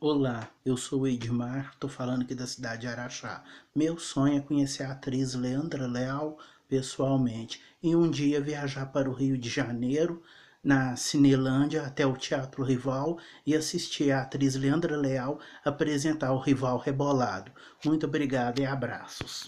Olá, eu sou o Edmar, tô falando aqui da cidade de Araxá. Meu sonho é conhecer a atriz Leandra Leal pessoalmente e um dia viajar para o Rio de Janeiro, na Cinelândia, até o Teatro Rival e assistir a atriz Leandra Leal apresentar o rival rebolado. Muito obrigado e abraços.